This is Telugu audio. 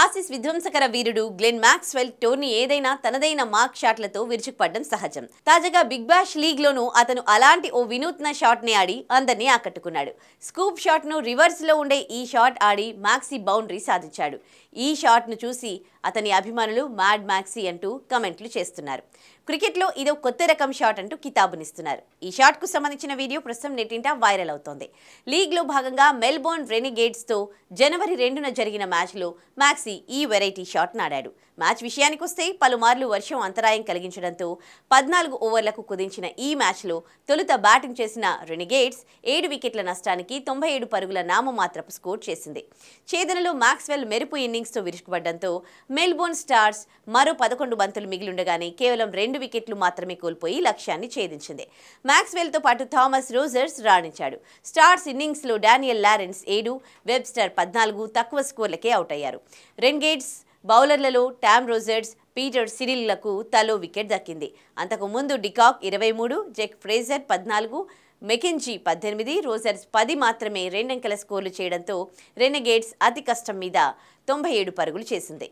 ఆసిస్ విధ్వంసకర వీరుడు గ్లెన్ వెల్ టోర్ని ఏదైనా తనదైన మార్క్ షాట్లతో విరుచుకుపడడం సహజం తాజాగా బిగ్ బాష్ లీగ్ లోనూ అతను అలాంటి ఓ వినూత్న షాట్ ని ఆడి అందరినీ ఆకట్టుకున్నాడు స్కూప్ షాట్ ను రివర్స్ లో ఉండే ఈ షాట్ ఆడి మ్యాక్సీ బౌండరీ సాధించాడు ఈ షాట్ ను చూసి అతని అభిమానులు మ్యాడ్ మ్యాక్సీ అంటూ కమెంట్లు చేస్తున్నారు క్రికెట్లో ఇదో కొత్త రకం షాట్ అంటూ కితాబునిస్తున్నారు ఈ షాట్కు సంబంధించిన వీడియో ప్రస్తుతం నెట్టింట వైరల్ అవుతోంది లీగ్లో భాగంగా మెల్బోర్న్ రెనిగేట్స్తో జనవరి రెండున జరిగిన మ్యాచ్లో మ్యాక్స్ మ్యాక్సీ ఈ వెరైటీ షాట్ నాడాడు మ్యాచ్ విషయానికొస్తే పలుమార్లు వర్షం అంతరాయం కలిగించడంతో పద్నాలుగు ఓవర్లకు కుదించిన ఈ మ్యాచ్లో తొలుత బ్యాటింగ్ చేసిన రెనిగేట్స్ ఏడు వికెట్ల నష్టానికి తొంభై ఏడు పరుగుల నామమాత్రపు స్కోర్ చేసింది ఛేదనలో మ్యాక్స్వెల్ మెరుపు ఇన్నింగ్స్తో విరుచుకుపడ్డంతో మెల్బోర్న్ స్టార్స్ మరో పదకొండు బంతులు మిగిలిండగానే కేవలం రెండు వికెట్లు మాత్రమే కోల్పోయి లక్ష్యాన్ని ఛేదించింది మ్యాక్స్వెల్తో పాటు థామస్ రోజర్స్ రాణించాడు స్టార్స్ ఇన్నింగ్స్లో డానియల్ లారెన్స్ ఏడు వెబ్స్టర్ పద్నాలుగు తక్కువ స్కోర్లకే అవుట్ అయ్యారు రెన్గేట్స్ బౌలర్లలో టామ్ రోజర్స్ పీటర్ సిరిల్లకు తలో వికెట్ దక్కింది అంతకుముందు డికాక్ ఇరవై మూడు జెక్ ఫ్రేజర్ పద్నాలుగు మెకెన్జీ పద్దెనిమిది రోజర్స్ పది మాత్రమే రెండంకెల స్కోర్లు చేయడంతో రెనగేట్స్ అతి కష్టం మీద తొంభై ఏడు పరుగులు చేసింది